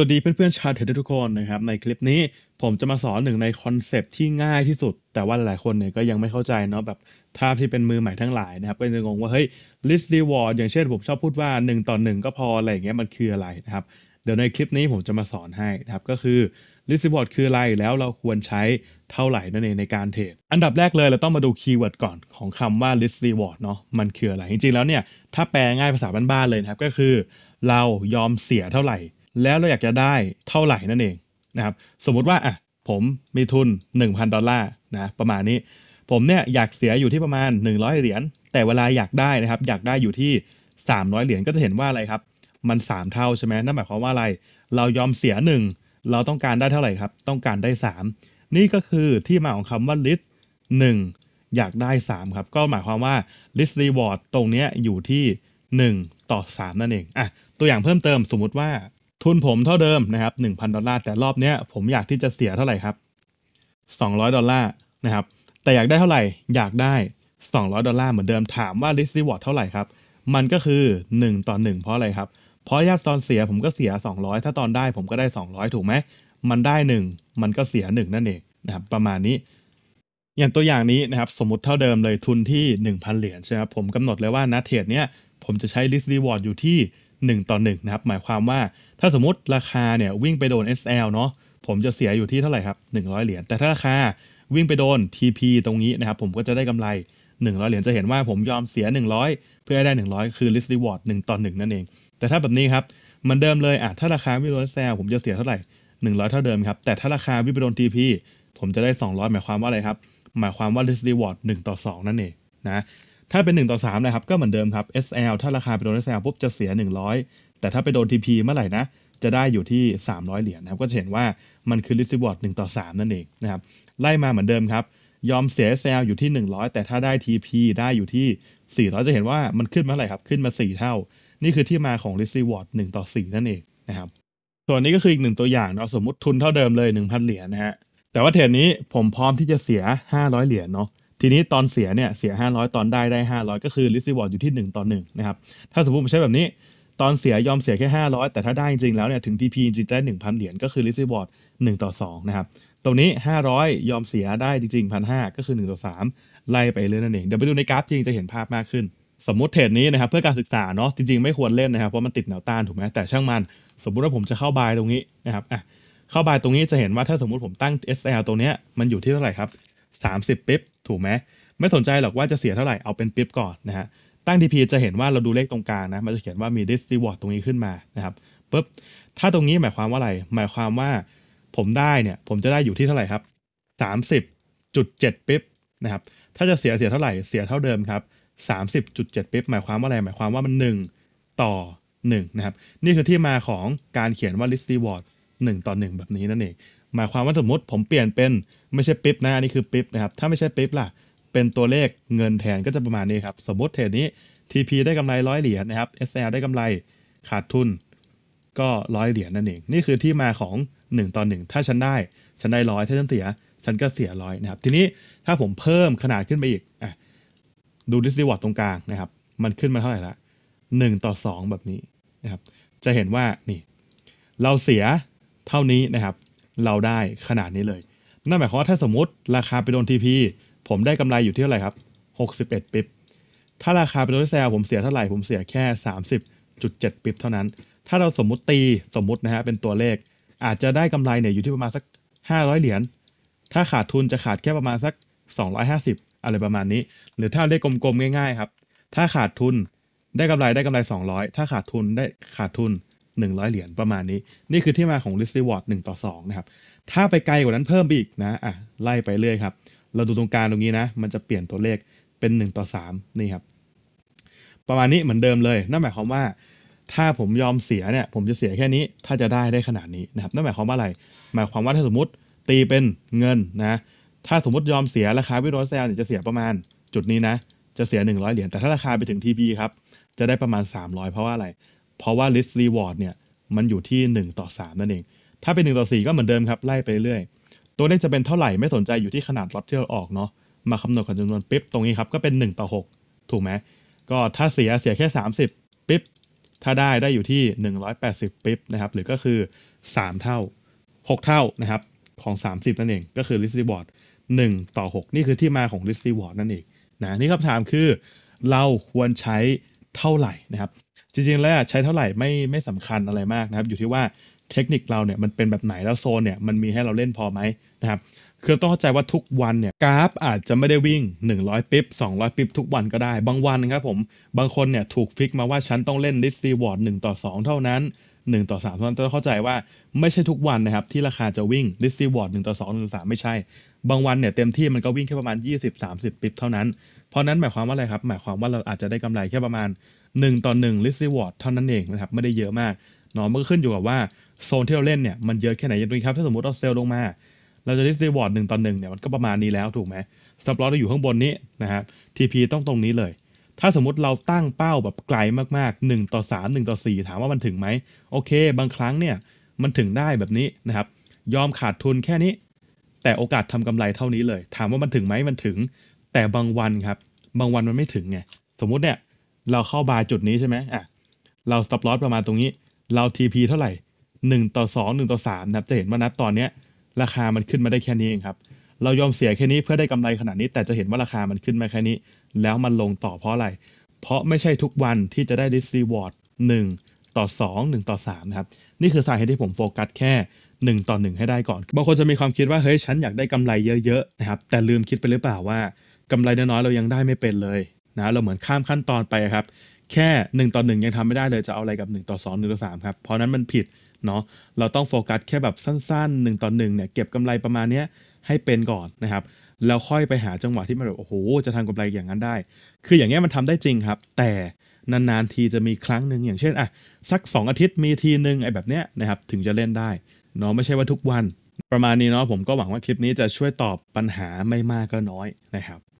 วัสดีเพื่อนเนชาวเทดทุกคนนะครับในคลิปนี้ผมจะมาสอนหนึ่งในคอนเซปที่ง่ายที่สุด แต่ว่าหลายคนเนี่ยก็ยังไม่เข้าใจเนาะแบบท่าที่เป็นมือใหม่ทั้งหลายนะครับก็จะงงว่าเฮ้ย list reward อย่างเช่นผมชอบพูดว่า1ต่อ1ก็พออะไรอย่างเงี้ยมันคืออะไรนะครับเดี๋ยวในคลิปนี้ผมจะมาสอนให้นะครับก็คือ list reward คืออะไรแล้วเราควรใช้เท่าไหร่นั่นเองในการเทรดอันดับแรกเลยเราต้องมาดูคีย์เวิร์ดก่อนของคำว่า list reward เนาะมันคืออะไรจริงๆ แล้วเนี่ยถ้าแปลง่ายภาษาบ้านๆเลยนะครับก็คือ เรายอมเสียเท่าไหร่แล้วเราอยากจะได้เท่าไหร่นั่นเองนะครับสมมุติว่าอ่ะผมมีทุน 1,000 ดอลลาร์นะประมาณนี้ผมเนี่ยอยากเสียอยู่ที่ประมาณ 100 เหรียญแต่เวลาอยากได้นะครับ อยากได้อยู่ที่ 300 เหรียญก็จะเห็นว่าอะไรครับมัน 3 เท่าใช่ไหมนั่นหมายความว่าอะไร เรายอมเสีย 1 เราต้องการได้เท่าไหร่ครับ ต้องการได้ 3 นี่ก็คือที่มาของคำว่า list 1 อยากได้3ครับก็หมายความว่า list reward ตรงเนี้ยอยู่ที่1ต่อ3 นั่นเองอ่ะตัวอย่างเพิ่มเติมสมมุติว่าทุนผมเท่าเดิมนะครับ1,000 ดอลลาร์แต่รอบเนี้ยผมอยากที่จะเสียเท่าไหร่ครับ 200 ดอลลาร์นะครับแต่อยากได้เท่าไหร่ อยากได้ 200 ดอลลาร์เหมือนเดิมถามว่า risk reward เท่าไหร่ครับ มันก็คือ 1ต่อ 1 เพราะอะไรครับเพราะยากตอนเสียผมก็เสีย 200 ถ้าตอนได้ ผมก็ได้ 200 ถูกไหมมันได้ 1 มันก็เสีย1นั่นเองนะครับประมาณนี้ อย่างตัวอย่างนี้นะครับ สมมติเท่าเดิมเลยทุนที่ 1,000เหรียญใช่ไหมครับผมกำหนดเลยว่านะเทรดเนี้ยผมจะใช้ risk reward อยู่ที่1ต่อ1นะครับหมายความว่าถ้าสมมติราคาเนี่ยวิ่งไปโดน SL เนาะผมจะเสียอยู่ที่เท่าไหร่ครับ100 เหรียญ แต่ถ้าราคาวิ่งไปโดน TP ตรงนี้นะครับผมก็จะได้กำไร 100 เหรียญจะเห็นว่าผมยอมเสีย 100 เพื่อได้ 100 คือ list reward 1ต่อ1นั่นเอง แต่ถ้าแบบนี้ครับมันเดิมเลยอ่ะถ้าราคาวิ่งโดน SL ผมจะเสียเท่าไหร่ 100เท่าเดิมครับ แต่ถ้าราคาวิ่งไปโดน TP ผมจะได้ 200 หมายความว่าอะไรครับหมายความว่า list reward 1ต่อ2 นั่นเองนะ ถ้าเป็น1ต่อ3นะครับก็เหมือนเดิมครับ SL ถ้าราคาไปโดน SL ปุ๊บจะเสีย 100แต่ถ้าไปโดน TP เมื่อไหร่นะ จะได้อยู่ที่ 300 เหรียญนะครับ ก็จะเห็นว่ามันคือ risk reward 1ต่อ3 นั่นเองนะครับ ไล่มาเหมือนเดิมครับ ยอมเสียเซลอยู่ที่ 100 แต่ถ้าได้ TP ได้อยู่ที่ 400 จะเห็นว่ามันขึ้นมาเท่าไหร่ครับ ขึ้นมา 4 เท่า นี่คือที่มาของ risk reward 1ต่อ4 นั่นเองนะครับ ส่วนนี้ก็คืออีกหนึ่งตัวอย่างเนาะสมมติทุนเท่าเดิมเลย 1,000 เหรียญนะฮะ แต่ว่าเทรดนี้ผมพร้อมที่จะเสีย 500 เหรียญเนาะทีนี้ตอนเสียเนี่ยเสีย 500 ตอนได้ได้500 ก็คือ r i s e w a r d อยู่ที่1ต่อ1นะครับถ้าสมมติผมใช้แบบนี้ตอนเสียยอมเสียแค่ 500 แต่ถ้าได้จริงแล้วเนี่ยถึง p p จริงได้ 1,000 เหรียญก็คือ risk reward 1 ต่อ 2 นะครับ ตรงนี้ 500 ยอมเสียได้จริงๆ1 5 0 0ก็คือ 1 ต่อ 3 ไล่ไปเรื่อยนั่นเอง เดี๋ยวไปดูในกราฟจริงจะเห็นภาพมากขึ้น สมมติเทรดนี้นะครับ เพื่อการศึกษาเนาะจริง ๆไม่ควรเล่นนะครับ เพราะมันติดแนวต้านถูกไหมแต่ช่างมัน สมมุติว่าผมจะเข้าบายตรงนี้นะครับอ่ะเข้าบายตรงนี้จะเห็นว่าถ้าสมมติผมตั้ง SL ตรงนี้ยมันอยู่ที่เท่าไหร่ครับ30ปิ๊บถูกไหมไม่สนใจหรอกว่าจะเสียเท่าไหร่เอาเป็นปิ๊บก่อนนะฮะตั้ง DP จะเห็นว่าเราดูเลขตรงกลางนะ มันจะเขียนว่ามี this reward ตรงนี้ขึ้นมานะครับปุ๊บ ถ้าตรงนี้หมายความว่าอะไร หมายความว่าผมได้เนี่ยผมจะได้อยู่ที่เท่าไหร่ครับสามสิบจุดเจ็ดปิ๊บนะครับ ถ้าจะเสียเสียเท่าไหร่ เสียเท่าเดิมครับสามสิบจุดเจ็ดปิ๊บหมายความว่าอะไร หมายความว่ามันหนึ่งต่อหนึ่งนะครับ นี่คือที่มาของการเขียนว่า list reward หนึ่งต่อหนึ่งแบบนี้นั่นเอง หมายความว่าสมมติผมเปลี่ยนเป็นไม่ใช่ปิ๊บนะ อันนี้คือปิ๊บนะครับ ถ้าไม่ใช่ปิ๊บล่ะเป็นตัวเลขเงินแทนก็จะประมาณนี้ครับ สมมติเทรดนี้ TP ได้กำไรร้อยเหรียญนะครับ SL ได้กำไรขาดทุนก็ร้อยเหรียญนั่นเองนี่คือที่มาของ 1 ต่อ 1 ถ้าฉันได้ฉันได้ร้อยถ้าฉันเสีย ฉันก็เสียร้อยนะครับ ทีนี้ถ้าผมเพิ่มขนาดขึ้นไปอีกอ่ะดูดิสซิวอตรงกลางนะครับ มันขึ้นมาเท่าไหร่ละ1ต่อ2 แบบนี้นะครับจะเห็นว่านี่เราเสียเท่านี้นะครับ เราได้ขนาดนี้เลยนั่นหมายความว่าถ้าสมมติราคาไปโดน TP ผมได้กำไรอยู่ที่เท่าไหร่ครับ61ปิบถ้าราคาเป็นโดสเซลผมเสียเท่าไหร่ ผมเสียแค่ 30.7ปิบเท่านั้น ถ้าเราสมมุติตีสมมุตินะฮะเป็นตัวเลข อาจจะได้กำไรเนี่ยอยู่ที่ประมาณสัก 500 เหรียญ ถ้าขาดทุนจะขาดแค่ประมาณสัก 250 อะไรประมาณนี้ หรือถ้าเลขกลมๆง่ายๆครับ ถ้าขาดทุนได้กำไรได้กำไร 200 ถ้าขาดทุนได้ขาดทุน 100 เหรียญประมาณนี้ นี่คือที่มาของ risk reward 1ต่อ2นะครับ ถ้าไปไกลกว่านั้นเพิ่มไปอีกนะ อ่ะไล่ไปเรื่อยครับเราดูตรงกลางตรงนี้นะ มันจะเปลี่ยนตัวเลขเป็น 1 ต่อ3นี่ครับประมาณนี้เหมือนเดิมเลย นั่นหมายความว่า ถ้าผมยอมเสียเนี่ยผมจะเสียแค่นี้ ถ้าจะได้ได้ขนาดนี้นะครับ นั่นหมายความว่าอะไร หมายความว่าถ้าสมมติตีเป็นเงินนะถ้าสมมติยอมเสียราคาวิโรเซลเนี่ยจะเสียประมาณจุดนี้นะจะเสีย 100เหรียญแต่ถ้าราคาไปถึง TP ครับจะได้ประมาณ 300 เพราะว่าอะไร เพราะว่า list reward เนี่ยมันอยู่ที่ 1 ต่อ3นั่นเอง ถ้าเป็น1ต่อ4 ก็เหมือนเดิมครับไล่ไปเรื่อยตัวเลขจะเป็นเท่าไหร่ไม่สนใจอยู่ที่ขนาดล็อตที่เราออกเนาะมาคำนวณกับจำนวนปิ๊บตรงนี้ครับก็เป็น 1 ต่อ 6 ถูกไหมก็ถ้าเสียเสียแค่ 30ปิ๊บถ้าได้ได้อยู่ที่ 180 ปิ๊บนะครับหรือก็คือ 3 เท่า 6 เท่านะครับของ 30 นั่นเอง ก็คือ risk reward 1 ต่อ 6 นี่คือที่มาของ risk reward นั่นเองนะนี่คำถามคือเราควรใช้เท่าไหร่นะครับ จริงๆแล้วใช้เท่าไหร่ไม่ไม่สำคัญอะไรมากนะครับ อยู่ที่ว่าเทคนิคเราเนี่ยมันเป็นแบบไหนแล้วโซนเนี่ยมันมีให้เราเล่นพอไหมนะครับคือต้องเข้าใจว่าทุกวันเนี่ยกราฟอาจจะไม่ได้วิ่ง 100ปิ๊บ200ปิ๊บทุกวันก็ได้ บางวันนะครับผมบางคนเนี่ยถูกฟิกมาว่าฉันต้องเล่นดิสซีวอร์ดหต่อ2 เท่านั้น1ต่อ3เท่านั้นต้องเข้าใจว่าไม่ใช่ทุกวันนะครับที่ราคาจะวิ่งดิสซีวอร์ดหต่อ2 1ต่อ3ไม่ใช่ บางวันเนี่ยเต็มที่มันก็วิ่งแค่ประมาณ 20-30ปิ๊บเท่านั้นเพราะนั้นหมายความว่าอะไรครับหมายความว่าเราอาจจะได้กำไรแค่ประมาณ 1ต่อ1ลิสซีวอร์ดเท่านั้นเองนะครับไม่ได้เยอะมากเนาะมันก็ขึ้นอยู่กับว่าโซนที่เราเล่นเนี่ยมันเยอะแค่ไหนอย่างนี้ครับถ้าสมมติเราเซลลงมา เราจะได้รีวอร์ดหนึ่งต่อหนึ่งเนี่ยมันก็ประมาณนี้แล้วถูกไหมสต็อปลอสเราอยู่ข้างบนนี้นะครับ TP ต้องตรงนี้เลย ถ้าสมมติเราตั้งเป้าแบบไกลมาก ๆ 1 ต่อ 3 1 ต่อ 4 ถามว่ามันถึงไหมโอเคบางครั้งเนี่ย มันถึงได้แบบนี้นะครับยอมขาดทุนแค่นี้ แต่โอกาสทำกำไรเท่านี้เลย ถามว่ามันถึงไหมมันถึง แต่บางวันครับบางวันมันไม่ถึงไงสมมุติเนี่ยเราเข้าบาจุดนี้ใช่ไหมอ่ะเราสต็อปลอสประมาณตรงนี้เรา TP เท่าไหร่หนึ่งต่อสองหนึ่งต่อสามนะครับจะเห็นว่านัดตอนนี้ ราคามันขึ้นมาได้แค่นี้เองครับเรายอมเสียแค่นี้เพื่อได้กำไรขนาดนี้แต่จะเห็นว่าราคามันขึ้นมาแค่นี้ แล้วมันลงต่อเพราะอะไร เพราะไม่ใช่ทุกวันที่จะได้ดิสซีวอร์ดหนึ่งต่อสองหนึ่งต่อสามนะครับนี่คือสาเหตุที่ผมโฟกัสแค่หนึ่งต่อหนึ่งให้ได้ก่อนบางคนจะมีความคิดว่า เฮ้ย ฉันอยากได้กำไรเยอะๆนะครับแต่ลืมคิดไปหรือเปล่าว่า กำไรน้อยๆเรายังได้ไม่เป็นเลยนะเราเหมือนข้ามขั้นตอนไปครับแค่หนึ่งต่อหนึ่งยังทำไม่ได้เลยจะเอาอะไรกับหงต่อ่งต่อมครับเพราะนั้นมันผิดเนาะ เราต้องโฟกัสแค่แบบสั้นๆ1ต่อ1เนี่ยเก็บกำไรประมาณเนี้ยให้เป็นก่อนนะครับ แล้วค่อยไปหาจังหวะที่มันแบบโอ้โหจะทำกำไรอย่างนั้นได้ คืออย่างเงี้ยมันทำได้จริงครับ แต่นานๆทีจะมีครั้งหนึ่งอย่างเช่นอ่ะสัก 2 อาทิตย์มีทีหนึ่งไอ้แบบเนี้ยนะครับถึงจะเล่นได้เนาะไม่ใช่ว่าทุกวัน ประมาณนี้เนาะผมก็หวังว่าคลิปนี้จะช่วยตอบปัญหาไม่มากก็น้อยนะครับ